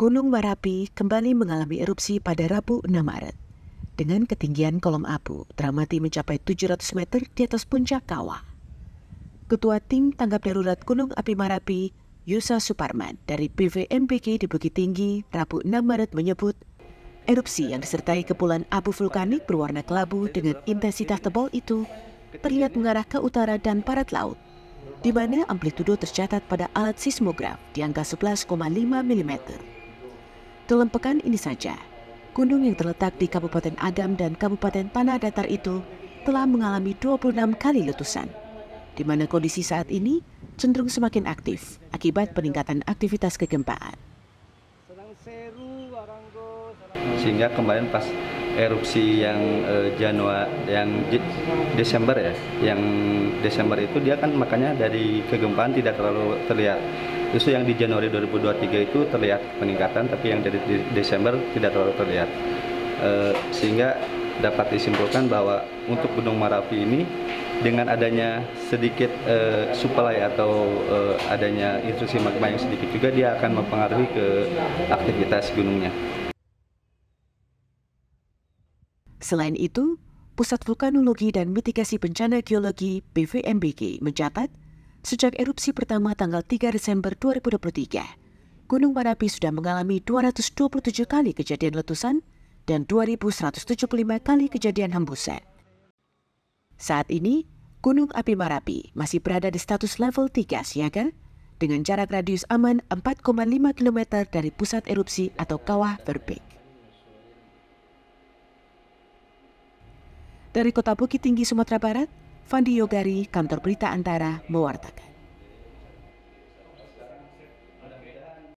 Gunung Marapi kembali mengalami erupsi pada Rabu 6 Maret. Dengan ketinggian kolom abu, teramati mencapai 700 meter di atas puncak kawah. Ketua Tim Tanggap Darurat Gunung Api Marapi, Yusa Suparman dari PVMPG di Bukit Tinggi, Rabu 6 Maret menyebut, erupsi yang disertai kepulan abu vulkanik berwarna kelabu dengan intensitas tebal itu terlihat mengarah ke utara dan barat laut, di mana amplitudo tercatat pada alat sismograf di angka 11,5 mm. Dalam pekan ini saja, gunung yang terletak di Kabupaten Agam dan Kabupaten Tanah Datar itu telah mengalami 26 kali letusan, di mana kondisi saat ini cenderung semakin aktif akibat peningkatan aktivitas kegempaan sehingga kemarin pas erupsi yang eh, Januari yang Desember ya yang Desember itu dia kan makanya dari kegempaan tidak terlalu terlihat justru yang di Januari 2023 itu terlihat peningkatan tapi yang dari Desember tidak terlalu terlihat eh, sehingga dapat disimpulkan bahwa untuk Gunung Marapi ini dengan adanya sedikit uh, supply atau uh, adanya intrusi magma yang sedikit juga dia akan mempengaruhi ke aktivitas gunungnya. Selain itu, Pusat Vulkanologi dan Mitigasi Bencana Geologi (PVMBG) mencatat sejak erupsi pertama tanggal 3 Desember 2023, Gunung Merapi sudah mengalami 227 kali kejadian letusan dan 2175 kali kejadian hembusan. Saat ini, Gunung Api Marapi masih berada di status level 3 siaga ya kan? dengan jarak radius aman 4,5 km dari pusat erupsi atau kawah Verbeek. Dari kota Bukit Tinggi, Sumatera Barat, Fandi Yogari, Kantor Berita Antara, mewartakan.